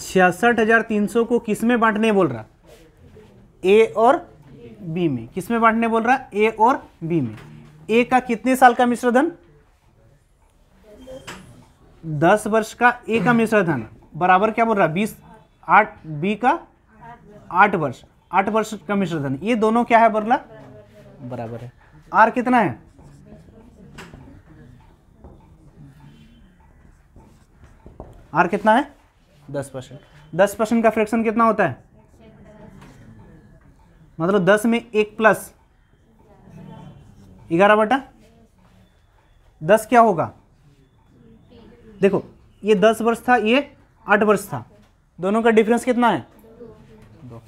छियासठ हजार तीन सौ को किस में बांटने बोल रहा ए और बी में किस में बांटने बोल रहा ए और बी में ए का कितने साल का मिश्रधन दस वर्ष का ए का मिश्रधन बराबर क्या बोल रहा बीस आठ बी का आठ वर्ष आठ वर्ष का मिश्रधन ये दोनों क्या है बरला बराबर है आर कितना है आर कितना है दस परसेंट दस परसेंट का फ्रैक्शन कितना होता है मतलब दस में एक प्लस ग्यारह बटा दस क्या होगा देखो ये दस वर्ष था ये आठ वर्ष था दोनों का डिफरेंस कितना है दो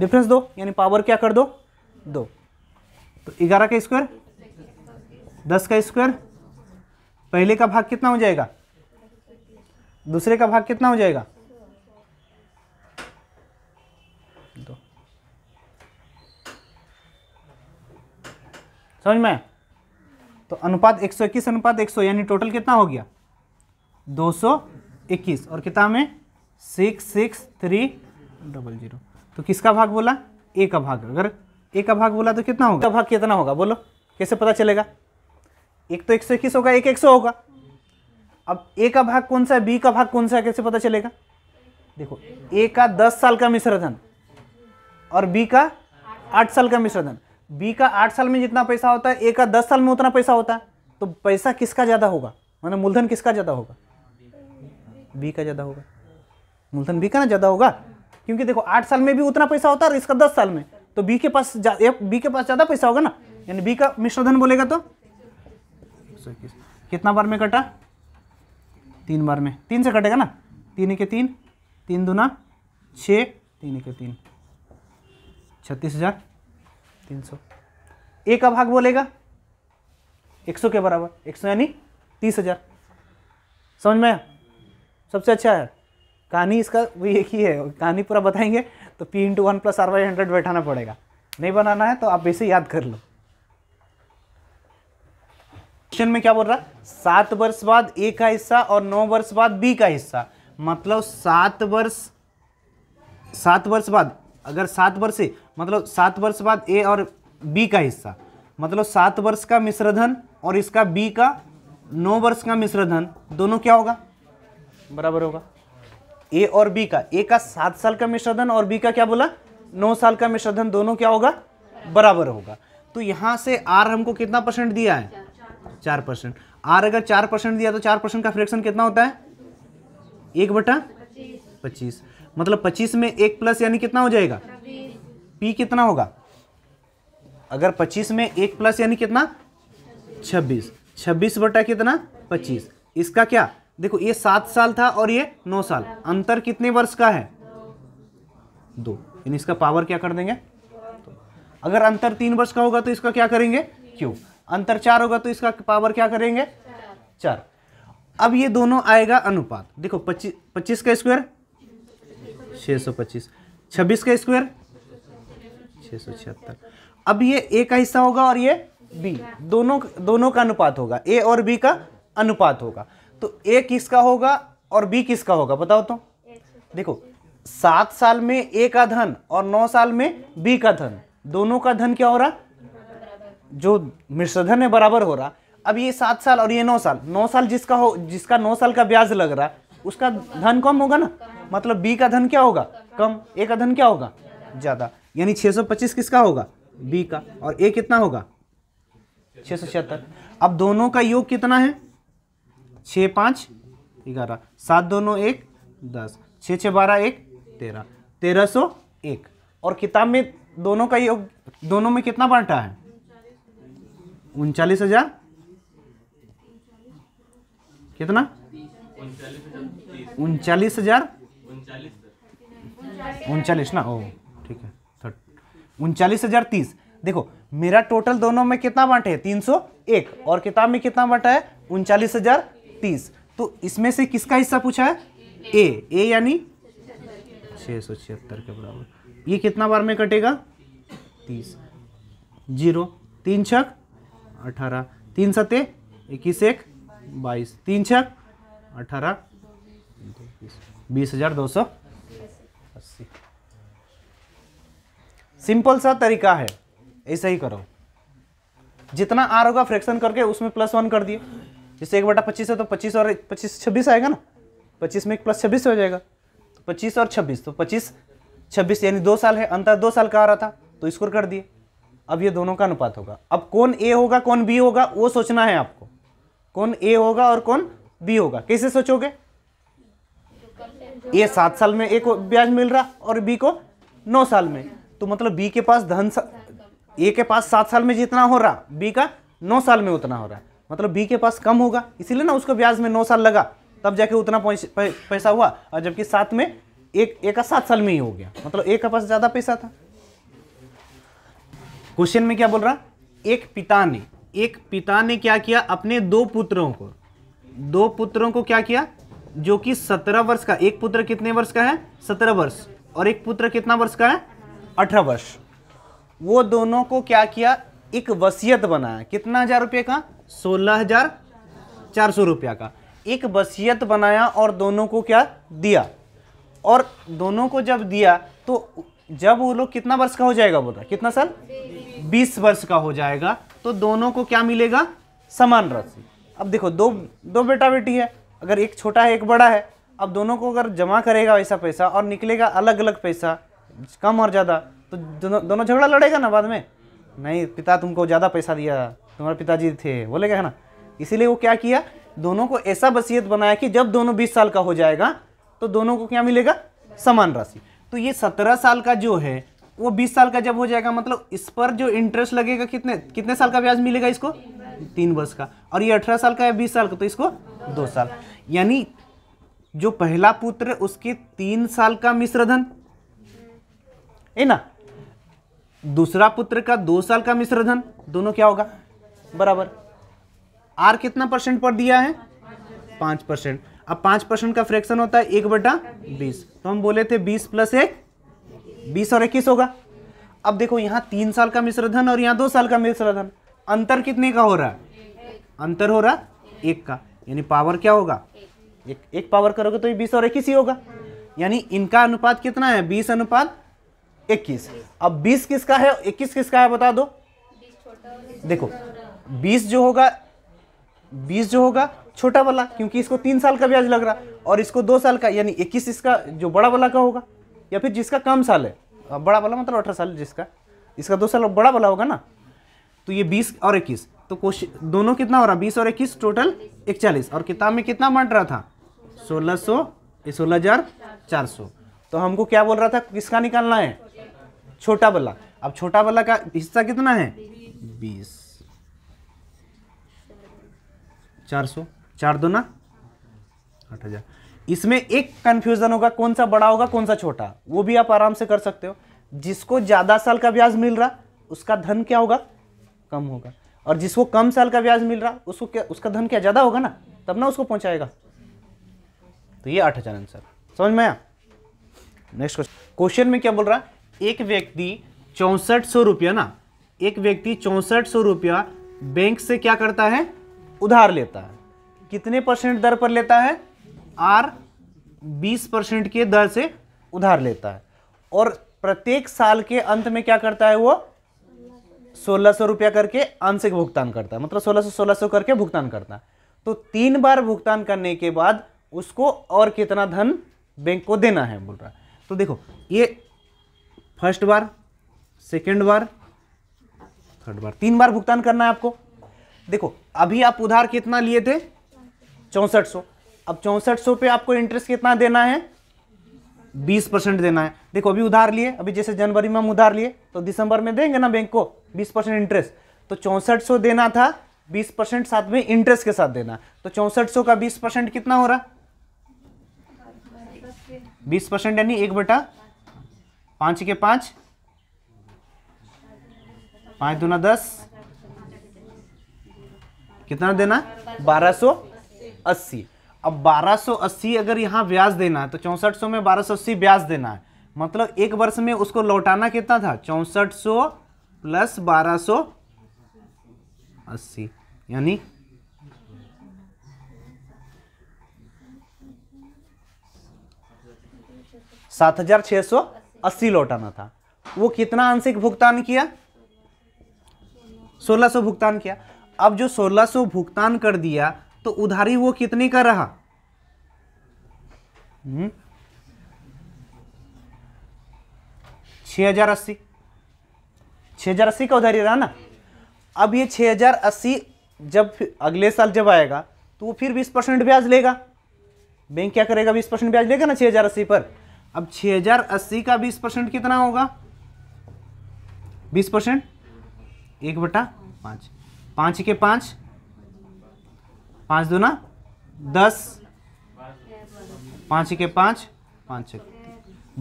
डिफरेंस दो यानी पावर क्या कर दो दो तो ग्यारह का स्क्वायर दस का स्क्वायर पहले का भाग कितना हो जाएगा दूसरे का भाग कितना हो जाएगा दो समझ में तो अनुपात 121 अनुपात 100 यानी टोटल कितना हो गया 221 और किताब में six six three double zero तो किसका भाग बोला ए का भाग अगर ए का भाग बोला तो कितना होगा भाग कितना होगा बोलो कैसे पता चलेगा एक तो 121 होगा एक 100 होगा अब ए का भाग कौन सा है बी का भाग कौन सा है कैसे पता चलेगा देखो ए का दस साल का मिश्रधन और बी का आठ साल का मिश्रधन बी का आठ साल में जितना पैसा होता है ए का दस साल में उतना पैसा होता है तो पैसा किसका ज़्यादा होगा मतलब मूलधन किसका ज़्यादा होगा बी का ज़्यादा होगा मूलधन बी का ना ज़्यादा होगा क्योंकि देखो आठ साल में भी उतना पैसा होता है और इसका दस साल में तो बी के पास बी के पास ज़्यादा पैसा होगा ना यानी बी का मिश्रधन बोलेगा तो कितना बार में कटा तीन बार में तीन से कटेगा ना तीन के तीन तीन दूना छः तीन के तीन छत्तीस हज़ार तीन सौ एक का भाग बोलेगा एक सौ के बराबर एक सौ यानी तीस हज़ार समझ में सबसे अच्छा है कहानी इसका वही एक ही है कहानी पूरा बताएंगे तो P into one plus R by hundred बैठाना पड़ेगा नहीं बनाना है तो आप वैसे याद कर लो क्वेश्चन में क्या बोल रहा है सात वर्ष बाद ए का हिस्सा और नौ वर्ष बाद बी का हिस्सा मतलब सात वर्ष सात वर्ष बाद अगर सात वर्ष मतलब सात वर्ष बाद ए और बी का हिस्सा मतलब सात वर्ष का मिश्रधन और इसका बी का नौ वर्ष का मिश्रधन दोनों क्या होगा बराबर होगा ए और बी का ए का सात साल का मिश्रधन और बी का क्या बोला नौ साल का मिश्रधन दोनों क्या होगा बराबर होगा तो यहां से आर हमको कितना परसेंट दिया है चार परसेंट आर अगर चार परसेंट दिया तो चार परसेंट का फ्रैक्शन कितना होता है एक बटा पच्चीस मतलब पच्चीस में एक प्लस यानी कितना हो जाएगा पी कितना होगा अगर पच्चीस में एक प्लस यानी कितना छब्बीस छब्बीस बटा कितना पच्चीस इसका क्या देखो ये सात साल था और ये नौ साल अंतर कितने वर्ष का है दो यानी इसका पावर क्या कर देंगे अगर अंतर तीन वर्ष का होगा तो इसका क्या करेंगे क्यों अंतर चार होगा तो इसका पावर क्या करेंगे चार, अब ये दोनों आएगा अनुपात देखो पच्चीस पच्चीस का स्क्वायर छः सौ पच्चीस छब्बीस का स्क्वायर छः सौ छिहत्तर अब ये ए का हिस्सा होगा और ये बी दोनों दोनों का अनुपात होगा ए और बी का अनुपात होगा तो ए किसका होगा और बी किसका होगा बताओ तो देखो सात साल में ए का धन और नौ साल में बी का धन दोनों का धन क्या हो रहा जो मिश्रधन है बराबर हो रहा अब ये सात साल और ये नौ साल नौ साल जिसका हो जिसका नौ साल का ब्याज लग रहा उसका धन कम होगा ना मतलब बी का धन क्या होगा कम ए का धन क्या होगा ज़्यादा यानी 625 किसका होगा बी का और ए कितना होगा छः सौ छिहत्तर अब दोनों का योग कितना है छः पाँच ग्यारह सात दोनों एक दस छः छः बारह एक तेरह तेरह सौ एक और किताब में दोनों का योग दोनों में कितना बांटा है उनचालीस हजार कितना उनचालीस हजार उनचालीस ना ओ ठीक है तो उनचालीस हजार तीस देखो मेरा टोटल दोनों में कितना बांटे है तीन सौ एक और किताब में कितना बांटा है उनचालीस हजार तीस तो इसमें से किसका हिस्सा पूछा है ए ए यानी छह सौ छिहत्तर के बराबर ये कितना बार में कटेगा तीस जीरो तीन छक अठारह तीन सते इक्कीस एक बाईस तीन छः अठारह बीस हजार दो सौ अस्सी सिंपल सा तरीका है ऐसे ही करो जितना आर होगा फ्रैक्शन करके उसमें प्लस वन कर दिए जैसे एक बटा पच्चीस है तो पच्चीस और पच्चीस छब्बीस आएगा ना पच्चीस में एक प्लस छब्बीस हो जाएगा तो पच्चीस और छब्बीस तो पच्चीस छब्बीस यानी दो साल है अंतर दो साल का आ रहा था तो स्कोर कर दिए अब ये दोनों का अनुपात होगा अब कौन ए होगा कौन बी होगा वो सोचना है आपको कौन ए होगा और कौन बी होगा कैसे सोचोगे ए सात साल में ए को ब्याज मिल रहा और बी को नौ साल में तो मतलब बी के पास धन ए के पास सात साल में जितना हो रहा बी का नौ साल में उतना हो रहा है मतलब बी के पास कम होगा इसीलिए ना उसको ब्याज में नौ साल लगा तब जाके उतना पैसा हुआ और जबकि सात में एक ए का सात साल में ही हो गया मतलब ए के पास ज़्यादा पैसा था क्वेश्चन में क्या बोल रहा एक पिता ने एक पिता ने क्या किया अपने दो पुत्रों को दो पुत्रों को क्या किया जो कि सत्रह वर्ष का एक पुत्र कितने वर्ष का है सत्रह वर्ष और एक पुत्र कितना वर्ष का है अठारह वर्ष वो दोनों को क्या किया एक वसीयत बनाया कितना हजार रुपये का सोलह हजार चार सौ रुपया का एक वसीयत बनाया और दोनों को क्या दिया और दोनों को जब दिया तो जब वो लोग कितना वर्ष का हो जाएगा बोला कितना साल बीस वर्ष का हो जाएगा तो दोनों को क्या मिलेगा समान राशि अब देखो दो दो बेटा बेटी है अगर एक छोटा है एक बड़ा है अब दोनों को अगर जमा करेगा वैसा पैसा और निकलेगा अलग अलग पैसा कम और ज़्यादा तो दोनों दोनों झगड़ा लड़ेगा ना बाद में नहीं पिता तुमको ज़्यादा पैसा दिया तुम्हारे पिताजी थे बोलेगा है ना इसीलिए वो क्या किया दोनों को ऐसा बसियत बनाया कि जब दोनों बीस साल का हो जाएगा तो दोनों को क्या मिलेगा समान राशि तो ये सत्रह साल का जो है वो बीस साल का जब हो जाएगा मतलब इस पर जो इंटरेस्ट लगेगा कितने कितने साल का ब्याज मिलेगा इसको तीन वर्ष का और ये अठारह साल का है बीस साल का तो इसको दो साल यानी जो पहला पुत्र उसके तीन साल का मिश्रधन है ना दूसरा पुत्र का दो साल का मिश्रधन दोनों क्या होगा बराबर आर कितना परसेंट पर दिया है पांच परसेंट अब पाँच परसेंट का फ्रैक्शन होता है एक बटा बीस तो हम बोले थे बीस प्लस एक बीस और इक्कीस होगा अब देखो यहाँ तीन साल का मिश्रधन और यहाँ दो साल का मिश्रधन अंतर कितने का हो रहा है अंतर हो रहा एक का यानी पावर क्या होगा एक एक पावर करोगे तो ये बीस और इक्कीस ही होगा यानी इनका अनुपात कितना है बीस अनुपात इक्कीस अब बीस किसका है इक्कीस किसका है बता दो देखो बीस जो होगा बीस जो होगा छोटा वाला क्योंकि इसको तीन साल का ब्याज लग रहा और इसको दो साल का यानी इक्कीस इसका जो बड़ा वाला का होगा या फिर जिसका कम साल है बड़ा वाला मतलब अठारह साल जिसका इसका दो साल बड़ा वाला होगा ना तो ये बीस और इक्कीस तो क्वेश्चन दोनों कितना हो रहा बीस और इक्कीस टोटल इकचालीस और किताब में कितना बांट रहा था सोलह सौ सोलह हजार चार सौ तो हमको क्या बोल रहा था किसका निकालना है छोटा वाला अब छोटा वाला का हिस्सा कितना है बीस चार सौ चार दो ना आठ हजार इसमें एक कंफ्यूजन होगा कौन सा बड़ा होगा कौन सा छोटा वो भी आप आराम से कर सकते हो जिसको ज़्यादा साल का ब्याज मिल रहा उसका धन क्या होगा कम होगा और जिसको कम साल का ब्याज मिल रहा उसको क्या उसका धन क्या ज़्यादा होगा ना तब ना उसको पहुंचाएगा तो ये आठ हजार आंसर समझ में आया नेक्स्ट क्वेश्चन क्वेश्चन में क्या बोल रहा एक व्यक्ति चौंसठ सौ रुपया ना एक व्यक्ति चौंसठ सौ रुपया बैंक से क्या करता है उधार लेता है कितने परसेंट दर पर लेता है आर 20 परसेंट के दर से उधार लेता है और प्रत्येक साल के अंत में क्या करता है वो सोलह सौ रुपया करके आंशिक भुगतान करता है मतलब सोलह सौ सोलह सौ करके भुगतान करता है तो तीन बार भुगतान करने के बाद उसको और कितना धन बैंक को देना है बोल रहा है तो देखो ये फर्स्ट बार सेकेंड बार थर्ड बार तीन बार भुगतान करना है आपको देखो अभी आप उधार कितना लिए थे चौंसठ सौ अब चौंसठ सौ पे आपको इंटरेस्ट कितना देना है बीस परसेंट देना है देखो अभी उधार लिए अभी जैसे जनवरी में हम उधार लिए तो दिसंबर में देंगे ना बैंक को बीस परसेंट इंटरेस्ट तो चौंसठ सौ देना था बीस परसेंट साथ में इंटरेस्ट के साथ देना तो चौंसठ सौ का बीस परसेंट कितना हो रहा बीस परसेंट यानी एक बेटा पाँच के पाँच पाँच दूना दस कितना देना बारह सौ अस्सी अब 1280 अगर यहाँ ब्याज देना है तो चौंसठ में 1280 ब्याज देना है मतलब एक वर्ष में उसको लौटाना कितना था चौंसठ प्लस बारह यानी सात हजार छह सौ अस्सी लौटाना था वो कितना आंशिक भुगतान किया सोलह सौ भुगतान किया अब जो सोलह सौ भुगतान कर दिया तो उधारी वो कितनी का रहा हम्म? छह हजार अस्सी छह हजार अस्सी का उधारी रहा ना अब ये छः हजार अस्सी जब अगले साल जब आएगा तो वो फिर बीस परसेंट ब्याज लेगा बैंक क्या करेगा बीस परसेंट ब्याज लेगा ना छह हजार अस्सी पर अब छह हजार अस्सी का बीस परसेंट कितना होगा बीस परसेंट एक बटा पांच पांच के पांच पाँच दो ना दस पाँच के पाँच पाँच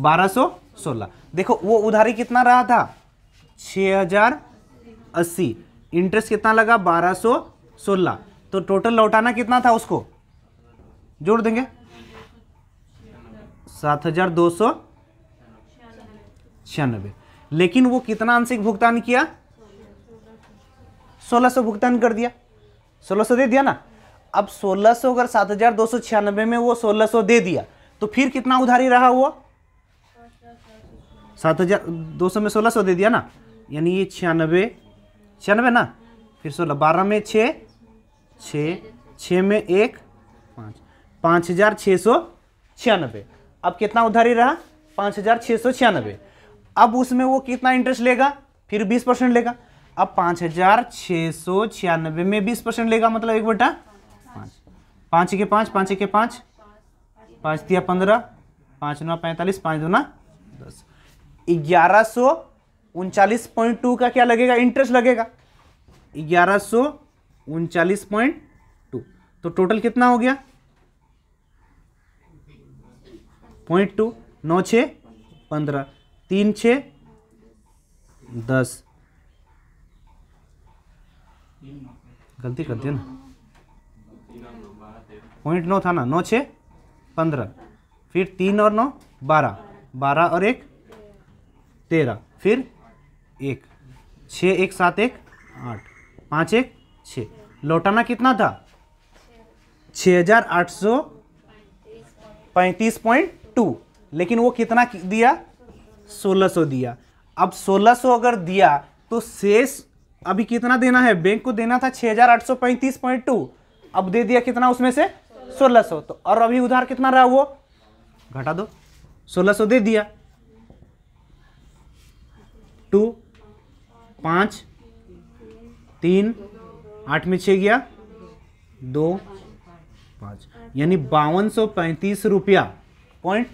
बारह सौ सोलह देखो वो उधारी कितना रहा था छः हजार अस्सी इंटरेस्ट कितना लगा बारह सौ सोलह तो टोटल लौटाना कितना था उसको जोड़ देंगे सात हजार दो सौ छियानबे लेकिन वो कितना आंशिक भुगतान किया सोलह सौ भुगतान कर दिया सोलह सौ दे दिया ना अब 1600 अगर सात हजार दो सौ छियानबे में वो 1600 दे दिया तो फिर कितना उधारी रहा हुआ सात हज़ार दो सौ में सोलह सौ दे दिया ना यानी ये छियानबे छियानबे ना फिर सोलह बारह में छ छः में एक पाँच पाँच हज़ार छः सौ छियानबे अब कितना उधारी रहा पाँच हज़ार छः सौ छियानबे अब उसमें वो कितना इंटरेस्ट लेगा फिर बीस परसेंट लेगा अब पाँच हज़ार छः सौ छियानबे में बीस परसेंट लेगा मतलब एक बटा पाँच पाँच के पाँच पाँच के पाँच पाँच दिया पंद्रह पाँच नौ पैंतालीस पाँच दूना दस ग्यारह सौ उनचालीस पॉइंट टू का क्या लगेगा इंटरेस्ट लगेगा ग्यारह सौ उनचालीस पॉइंट टू तो टोटल कितना हो गया पॉइंट टू नौ छः पंद्रह तीन छः दस गलती कर दिया ना पॉइंट नौ था ना नौ छः पंद्रह फिर तीन और नौ बारह बारह और एक तेरह फिर एक छः एक सात एक आठ पाँच एक छः लौटाना कितना था छः हजार आठ सौ पैंतीस पॉइंट टू लेकिन वो कितना दिया सोलह सौ दिया अब सोलह सौ अगर दिया तो शेष अभी कितना देना है बैंक को देना था छः हजार आठ सौ पैंतीस पॉइंट टू अब दे दिया कितना उसमें से सोलह सो तो और अभी उधार कितना रहा वो घटा दो सोलह सो दे दिया टू पाँच तीन आठ में छ गया दो पाँच यानी बावन सौ पैंतीस रुपया पॉइंट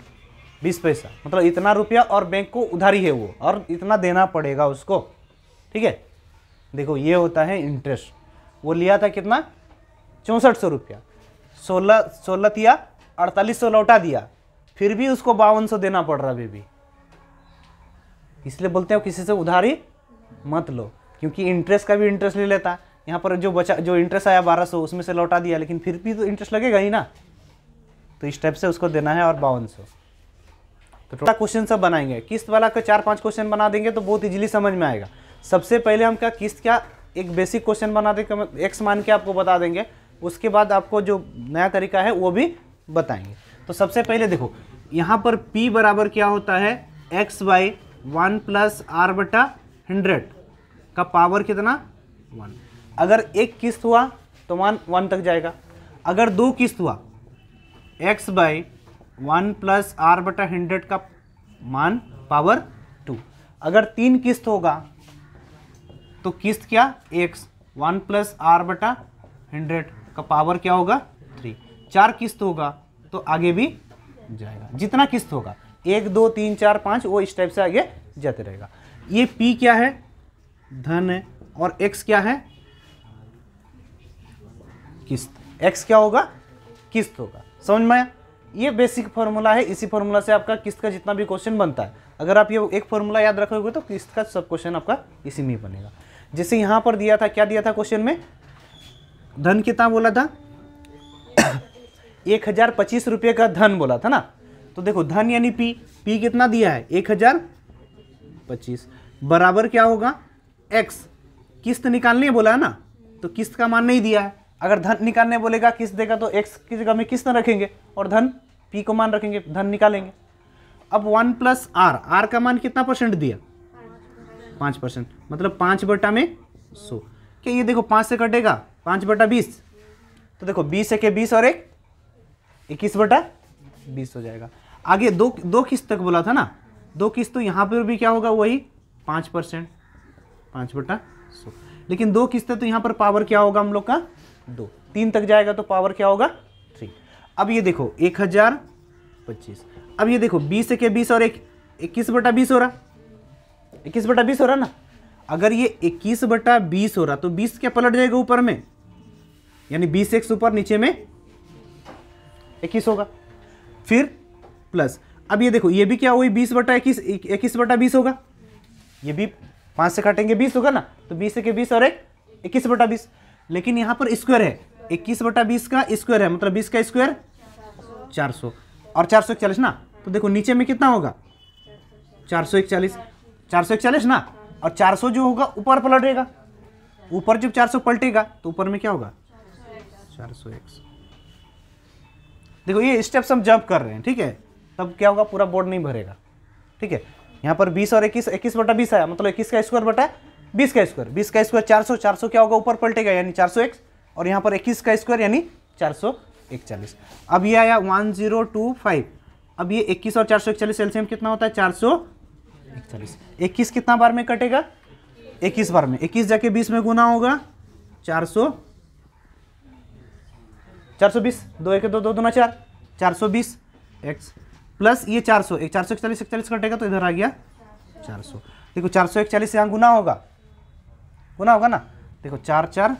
बीस पैसा मतलब इतना रुपया और बैंक को उधारी है वो और इतना देना पड़ेगा उसको ठीक है देखो ये होता है इंटरेस्ट वो लिया था कितना चौंसठ सौ रुपया सोलह सोलह दिया अड़तालीस सौ लौटा दिया फिर भी उसको बावन सौ देना पड़ रहा बेबी इसलिए बोलते हो किसी से उधारी मत लो क्योंकि इंटरेस्ट का भी इंटरेस्ट ले लेता है यहाँ पर जो बचा जो इंटरेस्ट आया बारह सौ उसमें से लौटा दिया लेकिन फिर भी तो इंटरेस्ट लगेगा ही ना तो इस टाइप से उसको देना है और बावन सौ तो टोटा क्वेश्चन सब बनाएंगे किस्त वाला का चार पाँच क्वेश्चन बना देंगे तो बहुत इजीली समझ में आएगा सबसे पहले हम क्या किस्त क्या एक बेसिक क्वेश्चन बना देंगे एक्स मान के आपको बता देंगे उसके बाद आपको जो नया तरीका है वो भी बताएंगे तो सबसे पहले देखो यहाँ पर P बराबर क्या होता है X by one plus R बटा हंड्रेड का पावर कितना वन अगर एक किस्त हुआ तो वन वन तक जाएगा अगर दो किस्त हुआ X by one plus R बटा हंड्रेड का मान पावर टू अगर तीन किस्त होगा तो किस्त क्या एक्स वन प्लस आर बटा हंड्रेड का पावर क्या होगा थ्री चार किस्त होगा तो आगे भी जाएगा जितना किस्त होगा एक दो तीन चार पाँच वो इस टाइप से आगे जाते रहेगा ये P क्या है धन है और X क्या है किस्त X क्या होगा किस्त होगा समझ में ये बेसिक फॉर्मूला है इसी फॉर्मूला से आपका किस्त का जितना भी क्वेश्चन बनता है अगर आप ये एक फॉर्मूला याद रखोगे तो किस्त का सब क्वेश्चन आपका इसी में ही बनेगा जैसे यहाँ पर दिया था क्या दिया था क्वेश्चन में धन कितना बोला था एक हजार पच्चीस रुपये का धन बोला था ना तो देखो धन यानी पी पी कितना दिया है एक हजार पच्चीस बराबर क्या होगा एक्स किस्त निकालने बोला है ना तो किस्त का मान नहीं दिया है अगर धन निकालने बोलेगा किस्त देगा तो एक्स की जगह में किस्त रखेंगे और धन पी को मान रखेंगे धन निकालेंगे अब वन प्लस आर आर का मान कितना परसेंट दिया पाँच परसेंट मतलब पाँच बटा में सो क्या ये देखो पाँच से कटेगा पाँच बटा बीस तो देखो बीस एक बीस और एक इक्कीस बटा बीस हो जाएगा आगे दो दो किस्त तक बोला था ना दो किस्त तो यहाँ पर भी क्या होगा वही पाँच परसेंट पाँच बटा सौ लेकिन दो किस्त तो यहाँ पर पावर क्या होगा हम लोग का दो तीन तक जाएगा तो पावर क्या होगा थ्री अब ये देखो एक हज़ार पच्चीस अब ये देखो बीस एक बीस और एक इक्कीस बटा बीस हो रहा इक्कीस बटा बीस हो रहा ना अगर ये इक्कीस बटा बीस हो रहा तो बीस क्या पलट जाएगा ऊपर में यानी बीस एक्स ऊपर नीचे में इक्कीस होगा फिर प्लस अब ये देखो ये भी क्या हुई बीस बटा इक्कीस इक्कीस बटा बीस होगा ये भी पाँच से काटेंगे बीस होगा ना तो बीस एक बीस और एक इक्कीस बटा बीस लेकिन यहाँ पर स्क्वायर है इक्कीस बटा बीस का स्क्वायर है मतलब बीस का स्क्वायर चार सौ और चार सौ इकचालीस ना तो देखो नीचे में कितना होगा चार सौ इकचालीस चार सौ इकचालीस ना और चार सौ जो होगा ऊपर पलटेगा ऊपर जब चार सौ पलटेगा तो ऊपर में क्या होगा चार सौ देखो ये स्टेप्स हम जंप कर रहे हैं ठीक है तब क्या होगा पूरा बोर्ड नहीं भरेगा ठीक है यहाँ पर बीस और इक्कीस इक्कीस बटा बीस आया मतलब इक्कीस का स्क्वायर बटा बीस का स्क्वायर बीस का स्क्वायर चार सौ चार सौ क्या होगा ऊपर पलटेगा यानी चार सौ एक्स और यहाँ पर इक्कीस का स्क्वायर यानी चार सौ इकचालीस अब ये आया वन जीरो टू फाइव अब ये इक्कीस और चार सौ इकचालीस एल्सियम कितना होता है चार सौ इकचालीस इक्कीस कितना बार में कटेगा इक्कीस बार में इक्कीस जाके बीस में गुना होगा चार सौ चार सौ बीस दो एक दो दो ना चार चार सौ बीस एक्स प्लस ये चार सौ एक चार सौ इकतालीस इकतालीस कटेगा तो इधर आ गया चार सौ देखो चार सौ इकतालीस यहाँ गुना होगा गुना होगा ना देखो चार चार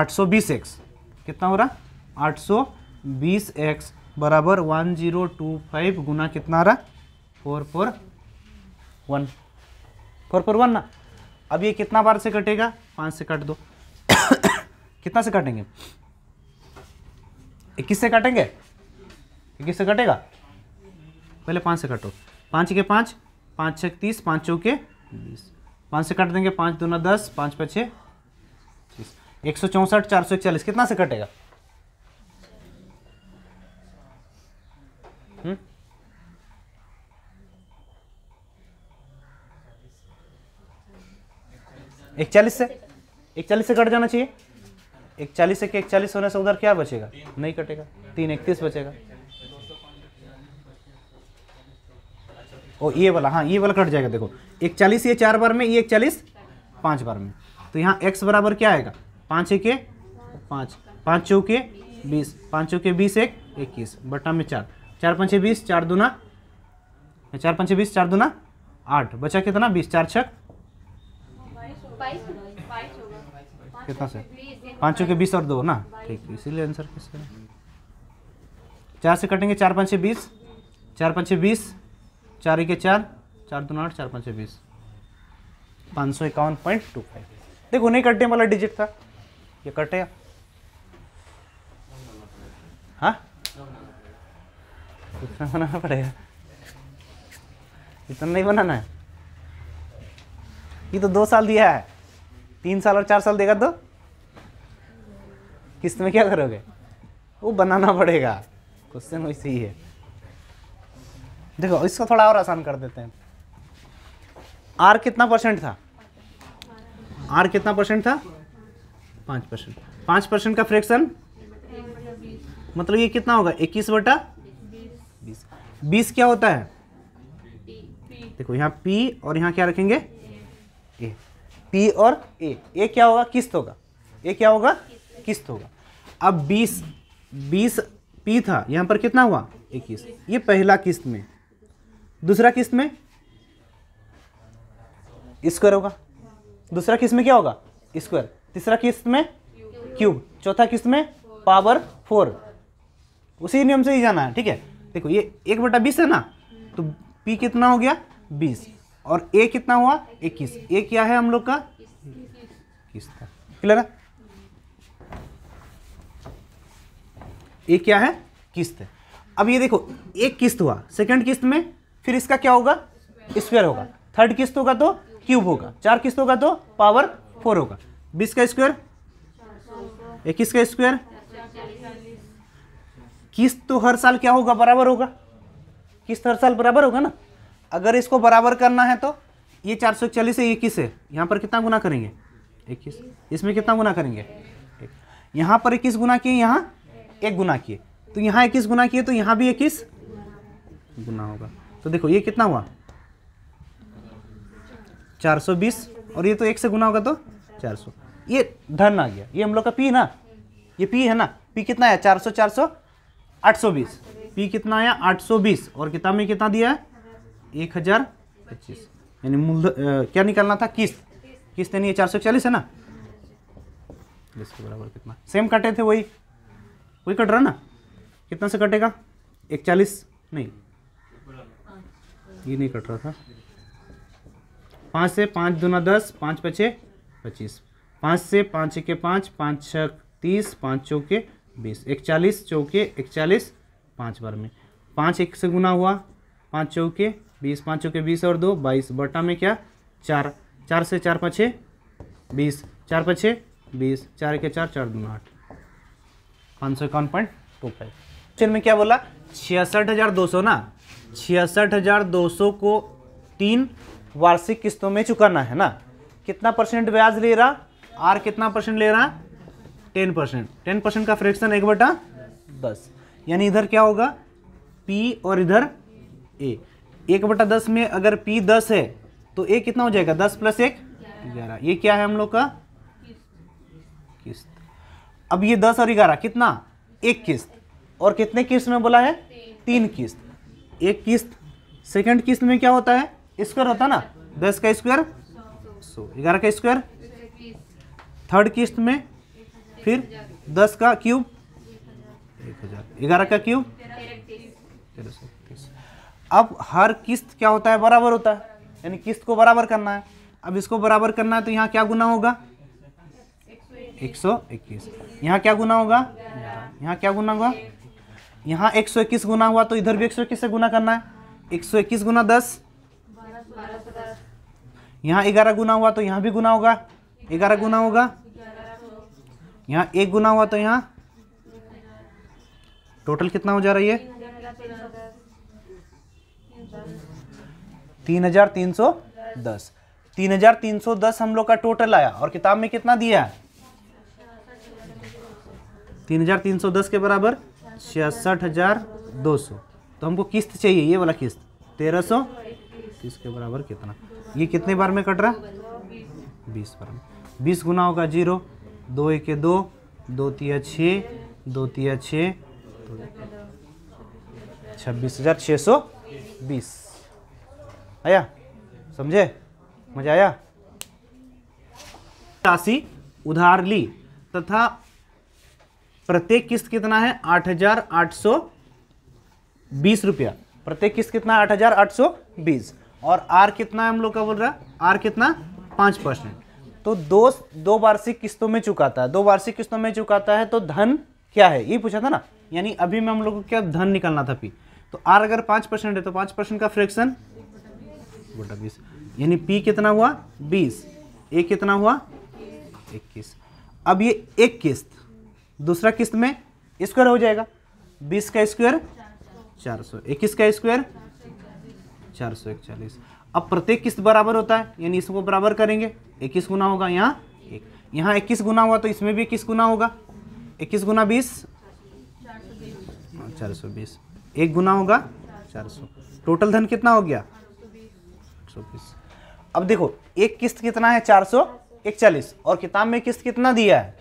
आठ सौ बीस एक्स कितना हो रहा आठ सौ बीस एक्स बराबर वन जीरो टू फाइव गुना कितना आ रहा four four one four four one ना अब ये कितना बार से कटेगा पाँच से कट दो कितना से काटेंगे इक्कीस से काटेंगे इक्कीस से कटेगा पहले पाँच से काटो पाँच के पाँच पाँच छः तीस पाँच चौके बीस पाँच से काट देंगे पाँच न दस पाँच पाँच छः तीस एक सौ चौंसठ चार सौ इकचालीस कितना से कटेगा हुँ? हम्म? इकचालीस से इकचालीस से कट जाना चाहिए इकचालीस एक इकचालीस होने से उधर क्या बचेगा नहीं कटेगा तीन इकतीस बचेगा ओ ये वाला हाँ ये वाला कट जाएगा देखो इकचालीस ये चार बार में ये इकचालीस पाँच बार में तो यहाँ एक्स बराबर क्या आएगा पाँच एक पाँच पाँच चौके बीस पाँच चौके बीस एक इक्कीस बटा में चार चार पंचे बीस चार दूना चार पंचे बीस चार दूना आठ बचा कितना बीस चार छः कितना से पाँचों के बीस और दो ना ठीक इसीलिए आंसर किसका चार से कटेंगे चार पाँच बीस चार पाँच बीस चार एक चार चार दो आठ चार पाँच बीस पाँच सौ इक्यावन पॉइंट टू फाइव देखो नहीं कटने वाला डिजिट था ये कटे हाँ इतना बनाना पड़ेगा इतना नहीं बनाना है ये तो दो साल दिया है तीन साल और चार साल देगा तो किस्त में क्या करोगे वो बनाना पड़ेगा क्वेश्चन वैसे ही है देखो इसको थोड़ा और आसान कर देते हैं आर कितना परसेंट था आर कितना परसेंट था पाँच परसेंट पाँच परसेंट का फ्रैक्शन मतलब ये कितना होगा इक्कीस बटा बीस बीस क्या होता है देखो यहाँ पी और यहाँ क्या रखेंगे ए पी और ए ए क्या होगा किस्त होगा ए क्या होगा किस्त होगा अब बीस बीस पी था यहाँ पर कितना हुआ इक्कीस ये पहला किस्त में दूसरा किस्त में स्क्वायर होगा दूसरा किस्त में क्या होगा स्क्वायर तीसरा किस्त में क्यूब चौथा किस्त में पावर फोर उसी नियम से ही जाना है ठीक है देखो ये एक बटा बीस है ना तो पी कितना हो गया बीस और ए कितना हुआ इक्कीस ए क्या है हम लोग का इक्कीस था क्लियर है ए क्या है किस्त है अब ये देखो एक किस्त हुआ सेकंड किस्त में फिर इसका क्या होगा स्क्वायर होगा थर्ड किस्त होगा तो क्यूब होगा चार किस्त होगा तो पावर फोर होगा बीस का स्क्वायर इक्कीस का स्क्वायर किस्त तो हर साल क्या होगा बराबर होगा किस्त हर साल बराबर होगा ना अगर इसको बराबर करना है तो ये चार सौ इकचालीस है इक्कीस है यहाँ पर कितना गुना करेंगे इक्कीस इसमें कितना गुना करेंगे यहाँ पर इक्कीस गुना किए यहाँ एक गुना किए तो यहाँ इक्कीस गुना किए तो यहाँ भी इक्कीस गुना होगा तो देखो ये कितना हुआ चार सौ बीस और ये तो एक से गुना होगा तो चार सौ ये धन आ गया ये हम लोग का पी ना ये पी है ना पी कितना है चार सौ चार सौ आठ सौ बीस पी कितना आया आठ सौ बीस और किताब में कितना दिया है एक हज़ार पच्चीस यानी मूल क्या निकालना था किस्त किस्त यानी ये चार सौ चालीस है ना इसके बराबर कितना सेम काटे थे वही वही कट रहा ना कितना से कटेगा एक चालीस नहीं ये नहीं कट रहा था पाँच से पाँच दूना दस पाँच पचे पच्चीस पाँच से पाँच के पाँच पाँच छः तीस पाँच चौके बीस एक चालीस चौके एक चालीस पाँच बार में पाँच एक से गुना हुआ पाँच चौके बीस पाँचों के बीस और दो बाईस बटा में क्या चार चार से चार पाँच बीस चार पाँच बीस चार के चार चार दून आठ पाँच सौ इक्यावन पॉइंट टू फाइव क्वेश्चन में क्या बोला छियासठ हज़ार दो सौ ना छियासठ हज़ार दो सौ को तीन वार्षिक किस्तों में चुकाना है ना कितना परसेंट ब्याज ले रहा आर कितना परसेंट ले रहा टेन परसेंट टेन परसेंट का फ्रैक्शन एक बटा दस यानी इधर क्या होगा पी और इधर ए एक बटा दस में अगर पी दस है तो ए कितना हो जाएगा दस प्लस एक ग्यारह ये क्या है हम लोग का किस्त अब ये दस और ग्यारह कितना एक किस्त और कितने किस्त में बोला है तीन किस्त एक किस्त सेकंड किस्त में क्या होता है स्क्वायर होता है ना दस का स्क्वायर सो ग्यारह का स्क्वायर थर्ड किस्त में फिर दस का क्यूब एक हज़ार ग्यारह का क्यूब तेरह सौ अब हर किस्त क्या होता है बराबर होता है यानी किस्त को बराबर करना है अब इसको बराबर करना है तो यहाँ क्या गुना होगा एक सौ इक्कीस यहाँ क्या गुना होगा यहाँ क्या गुना होगा यहाँ एक सौ इक्कीस गुना हुआ तो इधर भी एक सौ इक्कीस से गुना करना है एक सौ इक्कीस गुना दस यहाँ ग्यारह गुना हुआ तो यहाँ भी गुना होगा ग्यारह गुना होगा यहाँ एक गुना हुआ तो यहाँ टोटल कितना हो जा रहा है तीन हजार तीन सौ दस तीन हजार तीन सौ दस हम लोग का टोटल आया और किताब में कितना दिया है तीन हजार तीन सौ दस के बराबर छियासठ हजार दो सौ तो हमको किस्त चाहिए ये वाला किस्त तेरह सौ तीस के बराबर कितना ये कितने बार में कट रहा बीस बार में बीस गुना होगा जीरो दो एक दो दो तिया छः दो तिया छः छब्बीस हज़ार छः सौ बीस आया समझे मजा आया राशि उधार ली तथा प्रत्येक किस्त कितना है आठ हजार आठ सौ बीस रुपया प्रत्येक किस्त कितना आठ हजार आठ सौ बीस और आर कितना हम लोग का बोल रहा है आर कितना पांच परसेंट तो दो दो वार्षिक किस्तों में चुकाता है दो वार्षिक किस्तों में चुकाता है तो धन क्या है ये पूछा था ना यानी अभी में हम लोग को क्या धन निकालना था पी तो आर अगर पांच परसेंट है तो पांच परसेंट का फ्रैक्शन बटा बीस यानी पी कितना हुआ बीस ए कितना हुआ इक्कीस अब ये एक किस्त दूसरा किस्त में स्क्वायर हो जाएगा बीस का स्क्वायर चार सौ इक्कीस का स्क्वायर चार सौ इकचालीस अब प्रत्येक किस्त बराबर होता है यानी इसको बराबर करेंगे इक्कीस गुना होगा यहाँ एक यहाँ इक्कीस गुना हुआ तो इसमें भी इक्कीस गुना होगा इक्कीस गुना बीस चार सौ बीस एक गुना होगा चार सौ टोटल धन कितना हो गया अब देखो एक किस्त कितना है चार सौ इकचालीस और किताब में किस्त कितना दिया है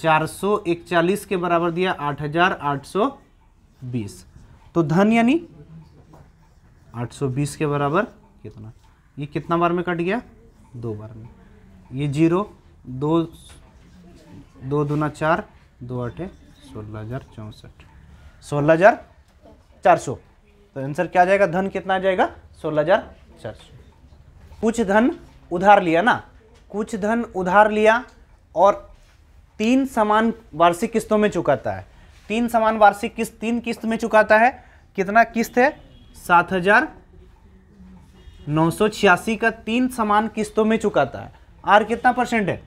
चार सौ इकचालीस के बराबर दिया आठ हजार आठ सौ बीस तो धन यानी आठ सौ बीस के बराबर कितना ये कितना बार में कट गया दो बार में ये जीरो दो दो दुना चार दो आठे सोलह हजार चौंसठ सोलह हजार चार सौ तो आंसर क्या आ जाएगा धन कितना आ जाएगा सोलह हजार चर्च अच्छा, अच्छा। कुछ धन उधार लिया ना कुछ धन उधार लिया और तीन समान वार्षिक किस्तों में चुकाता है तीन समान वार्षिक किस्त तीन किस्त में चुकाता है कितना किस्त है सात हजार नौ सौ छियासी का तीन समान किस्तों में चुकाता है आर कितना परसेंट है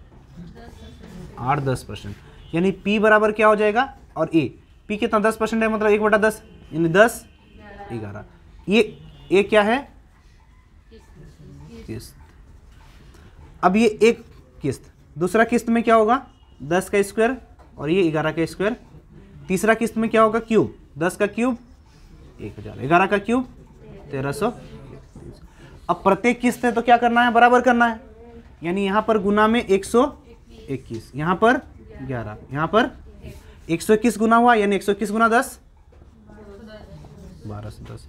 आठ दस परसेंट यानी पी बराबर क्या हो जाएगा और ए पी कितना दस परसेंट है मतलब एक बटा दस यानी दस ग्यारह ये ये क्या है किस्त अब ये एक किस्त दूसरा किस्त में क्या होगा दस का स्क्वायर और ये ग्यारह का स्क्वायर तीसरा किस्त में क्या होगा क्यूब दस का क्यूब एक हज़ार ग्यारह का क्यूब तेरह सौ अब प्रत्येक किस्त है तो क्या करना है बराबर करना है यानी यहाँ पर गुना में एक सौ इक्कीस यहाँ पर ग्यारह यहाँ पर एक सौ इक्कीस गुना हुआ यानी एक सौ इक्कीस गुना दस बारह सौ दस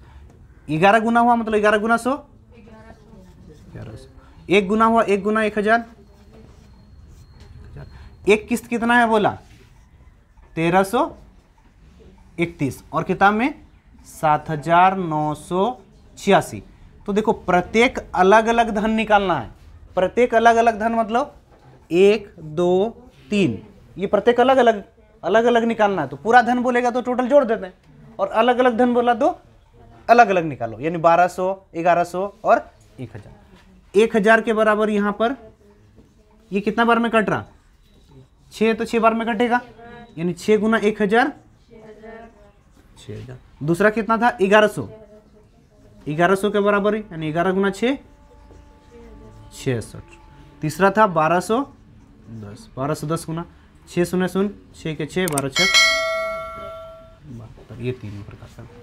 ग्यारह गुना हुआ मतलब ग्यारह गुना सौ ग्यारह सौ एक गुना हुआ एक गुना एक हज़ार एक किस्त कितना है बोला तेरह सौ इकतीस और किताब में सात हजार नौ सौ छियासी तो देखो प्रत्येक अलग अलग धन निकालना है प्रत्येक अलग अलग धन मतलब एक दो तीन ये प्रत्येक अलग अलग अलग अलग निकालना है तो पूरा धन बोलेगा तो टोटल जोड़ देते हैं और अलग अलग धन बोला तो अलग अलग निकालो यानी बारह सौ ग्यारह सौ और एक हज़ार एक हजार के बराबर यहां पर ये कितना बार में कट रहा छ तो छह बार में कटेगा यानी छः गुना एक हजार छ हजार दूसरा कितना था ग्यारह सौ ग्यारह सौ के बराबर ही यानी ग्यारह गुना छः छः तीसरा था बारह सौ दस बारह सौ दस गुना छः शून्य शून्य छः के छः बारह छह ये तीन प्रकार का